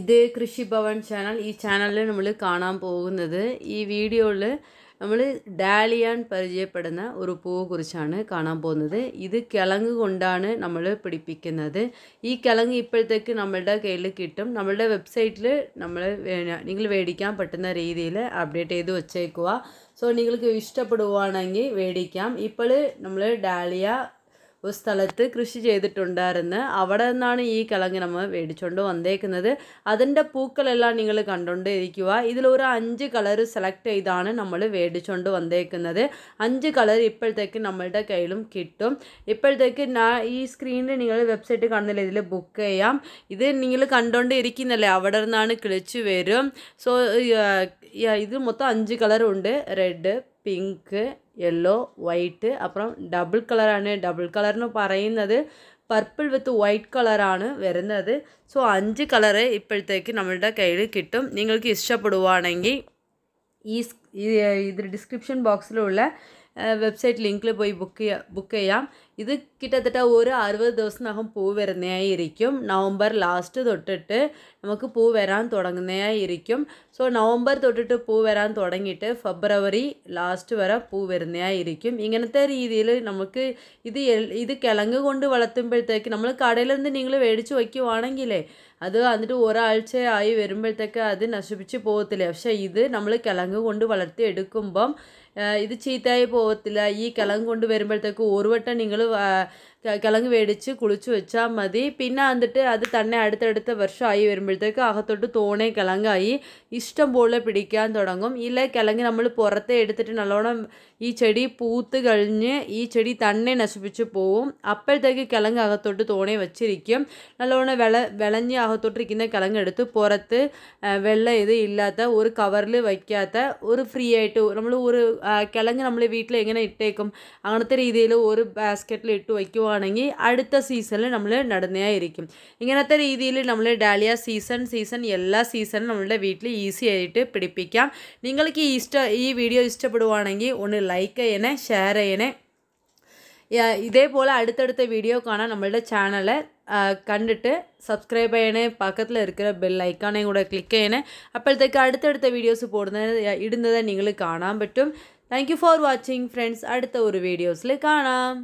ഇത് കൃഷിഭവൻ ചാനൽ ഈ ചാനലിൽ നമ്മൾ കാണാൻ പോകുന്നത് ഈ വീഡിയോയിൽ നമ്മൾ ഡാലിയാൻ പരിചയപ്പെടുന്ന ഒരു പൂവ് കുറിച്ചാണ് കാണാൻ പോകുന്നത് ഇത് കിളങ്ങ് കൊണ്ടാണ് നമ്മൾ പിടിപ്പിക്കുന്നത് ഈ കിളങ്ങ് ഇപ്പോഴത്തേക്ക് നമ്മളുടെ കയ്യിൽ കിട്ടും നമ്മളുടെ വെബ്സൈറ്റിൽ നമ്മൾ നിങ്ങൾ മേടിക്കാൻ പറ്റുന്ന രീതിയിൽ അപ്ഡേറ്റ് ചെയ്ത് വെച്ചേക്കുക സോ നിങ്ങൾക്ക് ഇഷ്ടപ്പെടുവാണെങ്കിൽ മേടിക്കാം ഇപ്പോൾ നമ്മൾ ഡാലിയ ഒരു സ്ഥലത്ത് കൃഷി ചെയ്തിട്ടുണ്ടായിരുന്നു അവിടെ നിന്നാണ് ഈ കിളങ്ങ് നമ്മൾ മേടിച്ചുകൊണ്ട് വന്നേക്കുന്നത് അതിൻ്റെ പൂക്കളെല്ലാം നിങ്ങൾ കണ്ടുകൊണ്ട് ഇരിക്കുക ഇതിലൊരു അഞ്ച് കളർ സെലക്ട് ചെയ്താണ് നമ്മൾ മേടിച്ചുകൊണ്ട് വന്നേക്കുന്നത് അഞ്ച് കളർ ഇപ്പോഴത്തേക്ക് നമ്മളുടെ കയ്യിലും കിട്ടും ഇപ്പോഴത്തേക്ക് ഞാൻ ഈ സ്ക്രീനിൽ നിങ്ങൾ വെബ്സൈറ്റ് കാണുന്നില്ല ഇതിൽ ബുക്ക് ചെയ്യാം ഇത് നിങ്ങൾ കണ്ടുകൊണ്ട് ഇരിക്കുന്നല്ലേ അവിടെ നിന്നാണ് കിളിച്ച് വരും സോ ഇത് മൊത്തം അഞ്ച് കളറുണ്ട് റെഡ് പിങ്ക് യെല്ലോ വൈറ്റ് അപ്പുറം ഡബിൾ കളറാണ് ഡബിൾ കളറിന് പറയുന്നത് പർപ്പിൾ വിത്ത് വൈറ്റ് കളറാണ് വരുന്നത് സോ അഞ്ച് കളറ് ഇപ്പോഴത്തേക്ക് നമ്മളുടെ കയ്യിൽ കിട്ടും നിങ്ങൾക്ക് ഇഷ്ടപ്പെടുവാണെങ്കിൽ ഈ ഇത് ഡിസ്ക്രിപ്ഷൻ ബോക്സിലുള്ള വെബ്സൈറ്റ് ലിങ്കിൽ പോയി ബുക്ക് ചെയ്യാം ബുക്ക് ചെയ്യാം ഇത് കിട്ടത്തിട്ട് ഒരു അറുപത് ദിവസത്തിനകം പൂ വരുന്നതായിരിക്കും നവംബർ ലാസ്റ്റ് തൊട്ടിട്ട് നമുക്ക് പൂ വരാൻ തുടങ്ങുന്നതായിരിക്കും സോ നവംബർ തൊട്ടിട്ട് പൂ വരാൻ തുടങ്ങിയിട്ട് ഫെബ്രുവരി ലാസ്റ്റ് വരെ പൂ വരുന്നതായിരിക്കും ഇങ്ങനത്തെ രീതിയിൽ നമുക്ക് ഇത് ഇത് കിഴങ്ങ് കൊണ്ട് വളർത്തുമ്പോഴത്തേക്ക് നമ്മൾ കടയിൽ നിന്ന് നിങ്ങൾ മേടിച്ച് വയ്ക്കുവാണെങ്കിലേ അത് എന്നിട്ട് ഒരാഴ്ച ആയി വരുമ്പോഴത്തേക്ക് അത് നശിപ്പിച്ച് പോകത്തില്ല പക്ഷേ ഇത് നമ്മൾ കിഴങ്ങ് കൊണ്ട് വളർത്തിയെടുക്കുമ്പം ഇത് ചീത്തയായി പോകത്തില്ല ഈ കിളങ്ങ് കൊണ്ട് വരുമ്പോഴത്തേക്ക് ഒരുവട്ടം നിങ്ങൾ കിളങ്ങ് മേടിച്ച് കുളിച്ച് വെച്ചാൽ മതി പിന്നെ വന്നിട്ട് അത് തന്നെ അടുത്തടുത്ത വർഷമായി വരുമ്പോഴത്തേക്ക് അകത്തോട്ട് തോണേ കിളങ്ങായി ഇഷ്ടം പോലെ പിടിക്കാൻ തുടങ്ങും ഇല്ല കിളങ്ങ് നമ്മൾ പുറത്തെ എടുത്തിട്ട് നല്ലോണം ഈ ചെടി പൂത്ത് കഴിഞ്ഞ് ഈ ചെടി തന്നെ നശിപ്പിച്ച് പോവും അപ്പോഴത്തേക്ക് കിളങ്ങ് അകത്തോട്ട് തോണേ വെച്ചിരിക്കും നല്ലോണം വിള വിളഞ്ഞ് അകത്തോട്ടിരിക്കുന്ന കിളങ്ങ് എടുത്ത് പുറത്ത് വെള്ളം ഇത് ഇല്ലാത്ത ഒരു കവറിൽ വയ്ക്കാത്ത ഒരു ഫ്രീ ആയിട്ട് നമ്മൾ ഒരു കിളഞ്ഞ് നമ്മൾ വീട്ടിൽ എങ്ങനെ ഇട്ടേക്കും അങ്ങനത്തെ രീതിയിൽ ഒരു ബാസ്ക്കറ്റിൽ ഇട്ട് വയ്ക്കുവാണെങ്കിൽ അടുത്ത സീസണിൽ നമ്മൾ നടുന്നതായിരിക്കും ഇങ്ങനത്തെ രീതിയിൽ നമ്മൾ ഡാലിയ സീസൺ സീസൺ എല്ലാ സീസണും നമ്മളുടെ വീട്ടിൽ ഈസി ആയിട്ട് പിടിപ്പിക്കാം നിങ്ങൾക്ക് ഈ ഇഷ്ട ഈ വീഡിയോ ഇഷ്ടപ്പെടുവാണെങ്കിൽ ഒന്ന് ലൈക്ക് ചെയ്യണേ ഷെയർ ചെയ്യണേ ഇതേപോലെ അടുത്തടുത്ത വീഡിയോ കാണാൻ നമ്മളുടെ ചാനല് കണ്ടിട്ട് സബ്സ്ക്രൈബ് ചെയ്യണേ പക്കത്തിൽ ഇരിക്കുന്ന ബെൽ ഐക്കാണേ കൂടെ ക്ലിക്ക് ചെയ്യണേ അപ്പോഴത്തേക്ക് അടുത്തടുത്ത വീഡിയോസ് പോടുന്നത് ഇടുന്നത് നിങ്ങൾ കാണാൻ പറ്റും தேங்க்யூ ஃபார் வாட்சிங் ஃப்ரெண்ட்ஸ் அடுத்த ஒரு வீடியோஸில் காணாம்